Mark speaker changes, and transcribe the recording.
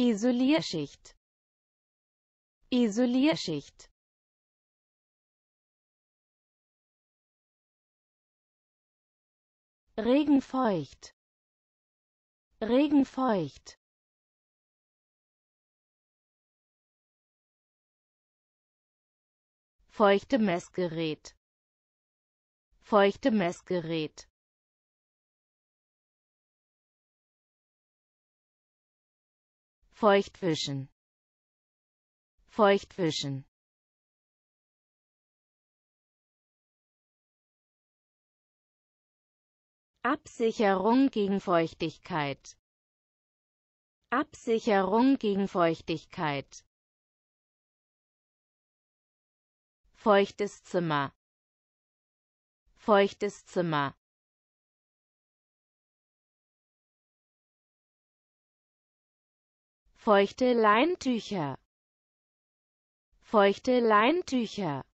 Speaker 1: Isolierschicht Isolierschicht
Speaker 2: Regenfeucht Regenfeucht
Speaker 1: Feuchte Messgerät Feuchte Messgerät Feuchtwischen. Feuchtwischen. Absicherung gegen Feuchtigkeit. Absicherung gegen Feuchtigkeit. Feuchtes Zimmer. Feuchtes Zimmer. feuchte Leintücher, feuchte Leintücher.